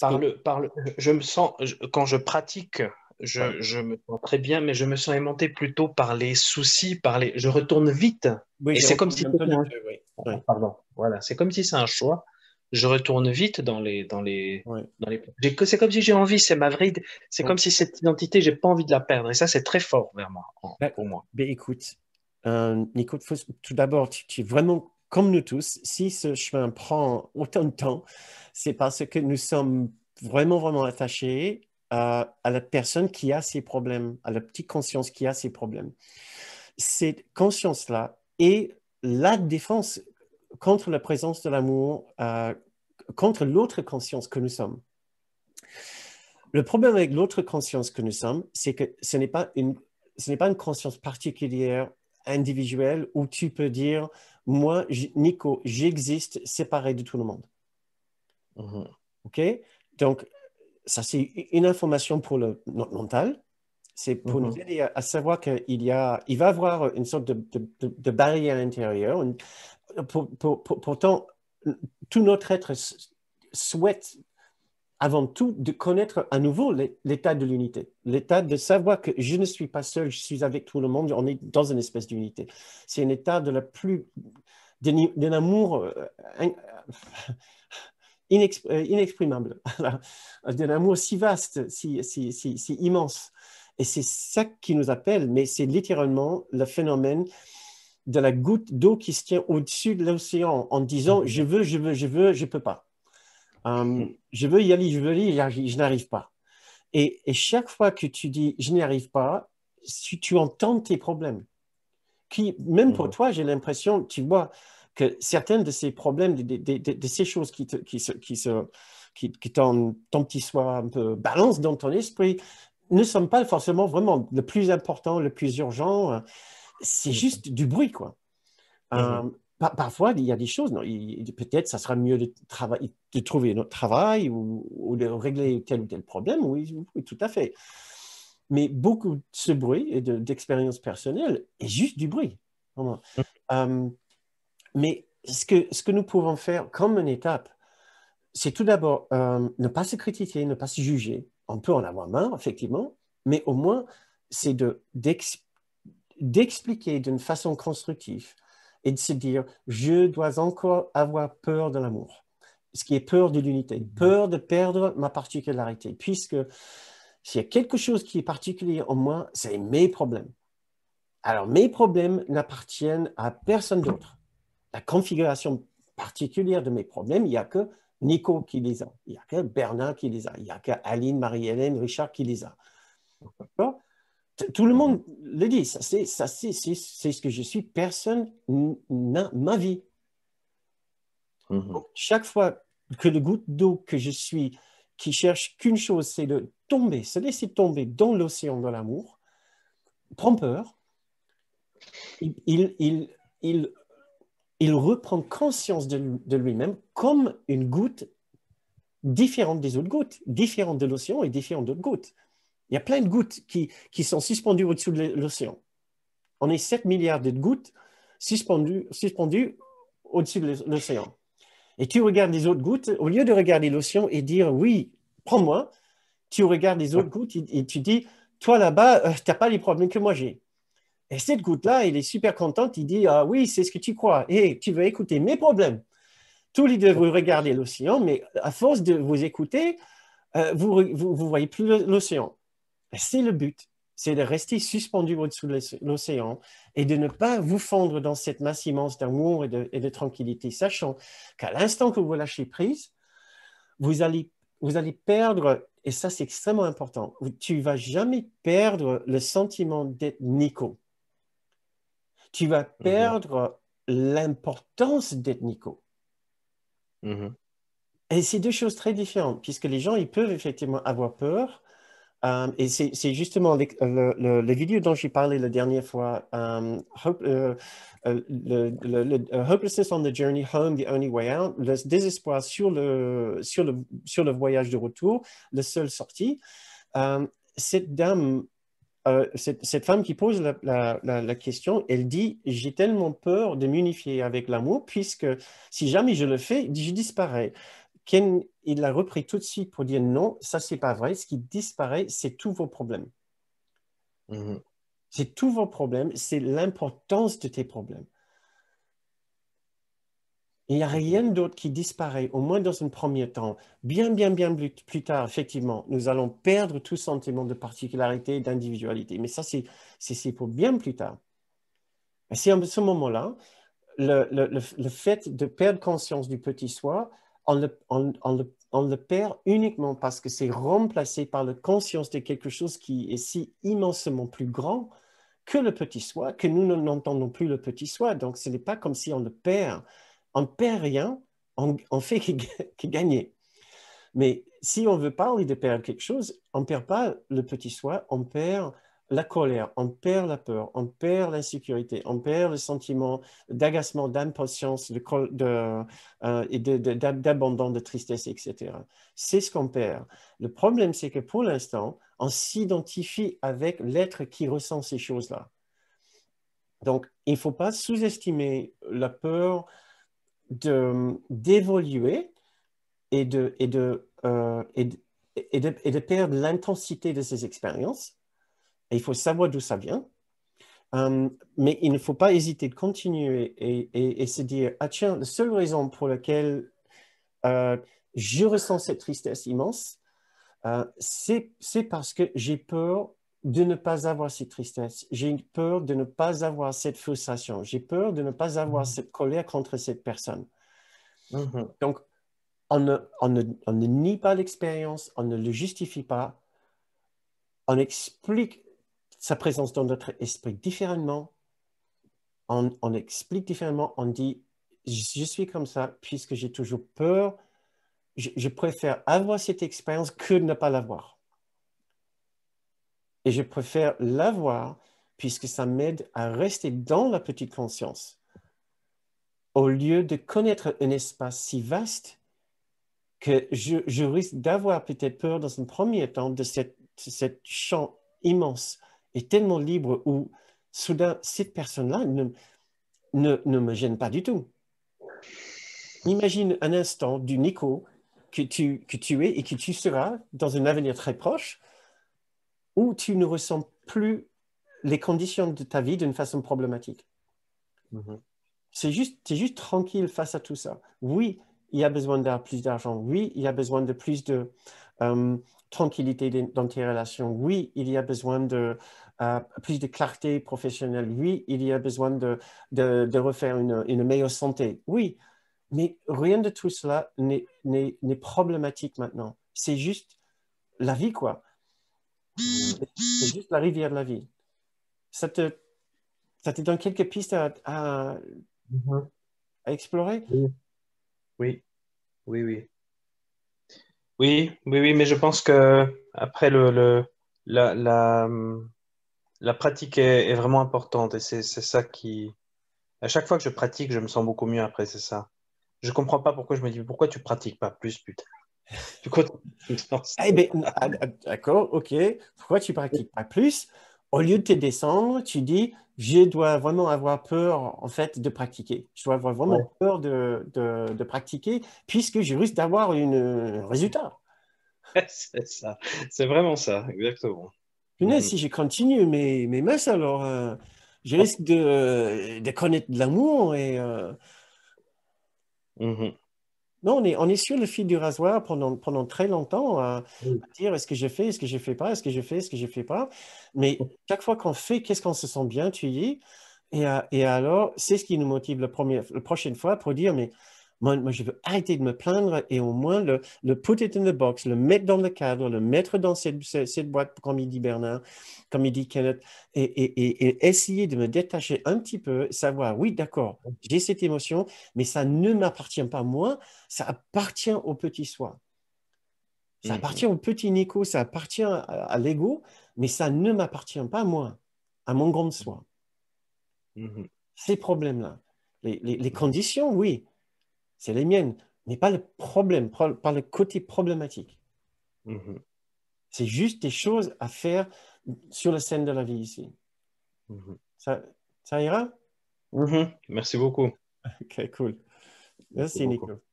Par le, je me sens, quand je pratique, je, me sens très bien, mais je me sens aimanté plutôt par les soucis, par les, je retourne vite. Oui, c'est comme si ah, Pardon. Voilà, c'est comme si c'est un choix. Je retourne vite dans les, dans les, dans les... C'est comme si j'ai envie, c'est ma vraie. C'est comme si cette identité, j'ai pas envie de la perdre. Et ça, c'est très fort vers moi, bah, pour moi. Mais écoute, euh, écoute, tout d'abord, tu es vraiment comme nous tous, si ce chemin prend autant de temps, c'est parce que nous sommes vraiment, vraiment attachés euh, à, la personne qui a ses problèmes, à la petite conscience qui a ses problèmes. Cette conscience-là est la défense contre la présence de l'amour, euh, contre l'autre conscience que nous sommes. Le problème avec l'autre conscience que nous sommes, c'est que ce n'est pas une, ce n'est pas une conscience particulière, individuelle, où tu peux dire moi, Nico, j'existe séparé de tout le monde. Mhm. OK Donc, ça, c'est une information pour le, notre mental. C'est pour mhm. nous aider à, savoir qu'il y a, il va y avoir une sorte de, barrière intérieure. pourtant, tout notre être souhaite avant tout de connaître à nouveau l'état de l'unité, l'état de savoir que je ne suis pas seul, je suis avec tout le monde, on est dans une espèce d'unité. C'est un état de la plus d'un amour euh, euh, inexprimable, d'un amour si vaste, si, immense. Et c'est ça qui nous appelle, mais c'est littéralement le phénomène de la goutte d'eau qui se tient au-dessus de l'océan en disant mm-hmm. je veux, je veux, je veux, je peux pas. Euh, mm. je veux y aller, je veux y aller, je n'arrive pas. Et, chaque fois que tu dis je n'y arrive pas, si tu entends tes problèmes, qui, même pour mm. toi, j'ai l'impression, tu vois, que certains de ces problèmes, de, ces choses qui, te, qui, se, qui, se, qui, qui ton, petit soi un peu balance dans ton esprit, ne sont pas forcément vraiment le plus important, le plus urgent. C'est mm. juste du bruit, quoi. Mm-hmm. Euh, parfois, il y a des choses, peut-être ça sera mieux de, de trouver un autre travail ou, de régler tel ou tel problème, oui, tout à fait. Mais beaucoup de ce bruit et d'expérience personnelle est juste du bruit. Mmh. Euh, mais ce que, ce que nous pouvons faire comme une étape, c'est tout d'abord euh, ne pas se critiquer, ne pas se juger. On peut en avoir marre, effectivement, mais au moins, c'est de, d'expliquer d'une façon constructive et de se dire, je dois encore avoir peur de l'amour, ce qui est peur de l'unité, peur de perdre ma particularité, puisque s'il y a quelque chose qui est particulier en moi, c'est mes problèmes. Alors, mes problèmes n'appartiennent à personne d'autre. La configuration particulière de mes problèmes, il n'y a que Nico qui les a, il n'y a que Bernard qui les a, il n'y a que Aline, Marie-Hélène, Richard qui les a. D'accord tout le monde le dit, ça c'est ce que je suis, personne n'a ma vie. Mm-hmm. Chaque fois que le goutte d'eau que je suis, qui cherche qu'une chose, c'est de tomber, se laisser tomber dans l'océan de l'amour, prend peur, il, reprend conscience de, de lui-même comme une goutte différente des autres gouttes, différente de l'océan et différente d'autres gouttes. Il y a plein de gouttes qui, sont suspendues au dessus de l'océan. On est 7 milliards de gouttes suspendues, suspendues au-dessus de l'océan. Et tu regardes les autres gouttes, au lieu de regarder l'océan et dire oui, prends-moi, tu regardes les autres gouttes et, tu dis, toi là-bas, euh, tu n'as pas les problèmes que moi j'ai. Et cette goutte-là, elle est super contente, il dit, ah oui, c'est ce que tu crois, et tu veux écouter mes problèmes. Tous les deux, vous regardez l'océan, mais à force de vous écouter, euh, vous ne voyez plus l'océan. Ben, c'est le but, c'est de rester suspendu au-dessous de l'océan et de ne pas vous fondre dans cette masse immense d'amour et de, tranquillité, sachant qu'à l'instant que vous lâchez prise, vous allez, vous allez perdre, et ça c'est extrêmement important, tu vas jamais perdre le sentiment d'être Nico. Tu vas mhm. perdre l'importance d'être Nico. Mhm. Et c'est deux choses très différentes, puisque les gens, ils peuvent effectivement avoir peur, euh, et c'est justement les, euh, le, le, dont j'ai parlé la dernière fois, euh, le, Hopelessness on the Journey Home, The Only Way Out, le désespoir sur le, sur le, sur le voyage de retour, la seule sortie. cette dame, cette, cette, femme qui pose la, la question, elle dit J'ai tellement peur de m'unifier avec l'amour, puisque si jamais je le fais, je disparais. Ken, il a repris tout de suite pour dire non, ça c'est pas vrai. Ce qui disparaît, c'est tous vos problèmes. Mhm. C'est tous vos problèmes, c'est l'importance de tes problèmes. Il n'y a rien d'autre qui disparaît, au moins dans un premier temps. Bien, bien, bien plus, tard, effectivement, nous allons perdre tout sentiment de particularité d'individualité. Mais ça, c'est pour bien plus tard. C'est à ce moment-là, le, fait de perdre conscience du petit soi, on le, perd uniquement parce que c'est remplacé par la conscience de quelque chose qui est si immensément plus grand que le petit soi, que nous n'entendons plus le petit soi. Donc, ce n'est pas comme si on le perd. On ne perd rien, on, fait que, gagner. Mais si on veut parler de perdre quelque chose, on ne perd pas le petit soi, on perd la colère, on perd la peur, on perd l'insécurité, on perd le sentiment d'agacement, d'impatience de, euh, et d'abandon, de, tristesse, etc. C'est ce qu'on perd. Le problème, c'est que pour l'instant, on s'identifie avec l'être qui ressent ces choses-là. Donc, il ne faut pas sous-estimer la peur d'évoluer de, et, euh, et de perdre l'intensité de ces expériences il faut savoir d'où ça vient. Euh, mais il ne faut pas hésiter de continuer et, se dire, ah tiens, la seule raison pour laquelle euh, je ressens cette tristesse immense, euh, c'est parce que j'ai peur de ne pas avoir cette tristesse, j'ai peur de ne pas avoir cette frustration, j'ai peur de ne pas avoir mm-hmm. cette colère contre cette personne. Mm-hmm. Donc, on on, ne, on ne nie pas l'expérience, on ne le justifie pas, on explique sa présence dans notre esprit différemment. On, explique différemment, on dit, je, suis comme ça puisque j'ai toujours peur. Je, préfère avoir cette expérience que de ne pas l'avoir. Et je préfère l'avoir puisque ça m'aide à rester dans la petite conscience au lieu de connaître un espace si vaste que je, je risque d'avoir peut-être peur dans un premier temps de cette, cette champ immense tellement libre où soudain, cette personne-là ne, me gêne pas du tout. Imagine un instant du Nico que tu, tu es et que tu seras dans un avenir très proche où tu ne ressens plus les conditions de ta vie d'une façon problématique. Mhm. C'est juste, tu es juste tranquille face à tout ça. Oui, il y a besoin d'avoir plus d'argent. Oui, il y a besoin de plus de, euh, tranquillité dans tes relations. Oui, il y a besoin de euh, plus de clarté professionnelle. Oui, il y a besoin de, de, refaire une, meilleure santé. Oui, mais rien de tout cela n'est problématique maintenant. C'est juste la vie, quoi. C'est juste la rivière de la vie. Ça te, ça donne quelques pistes mm-hmm. à, explorer oui, oui, oui. Oui, oui, oui, mais je pense que après le, le la, pratique est, vraiment importante et c'est ça qui. À chaque fois que je pratique, je me sens beaucoup mieux après, c'est ça. Je comprends pas pourquoi je me dis pourquoi tu pratiques pas plus, putain. Eh ben, ah, d'accord, ok. Pourquoi tu pratiques pas plus au lieu de te descendre, tu dis, je dois vraiment avoir peur, en fait, de pratiquer. Je dois avoir vraiment peur de, pratiquer, puisque je risque d'avoir un résultat. C'est ça, c'est vraiment ça, exactement. Tu mm. si je continue mes, mes masses, alors euh, je oh. risque de, de connaître de l'amour et. Euh, mm-hmm. Non, on est, sur le fil du rasoir pendant, très longtemps à, dire est-ce que je fais, est-ce que je ne fais pas, est-ce que je fais, est-ce que je fais pas. Mais chaque fois qu'on fait, qu'est-ce qu'on se sent bien, tu euh, Et, alors, c'est ce qui nous motive la prochaine fois pour dire mais moi, je veux arrêter de me plaindre et au moins le, le, put it in the box, le mettre dans le cadre, le mettre dans cette, cette boîte, comme il dit Bernard, comme il dit Kenneth, et, essayer de me détacher un petit peu, savoir, oui, d'accord, j'ai cette émotion, mais ça ne m'appartient pas moi, ça appartient au petit soi. Ça mm-hmm. appartient au petit Nico, ça appartient à, l'ego, mais ça ne m'appartient pas moi, à mon grand soi. Mm-hmm. Mm-hmm. Ces problèmes-là. les, conditions, oui, c'est les miennes, mais pas le problème, pas le côté problématique. Mhm. C'est juste des choses à faire sur la scène de la vie ici. Mhm. Ça, ira mhm. Merci beaucoup. Ok, cool. Merci Nico.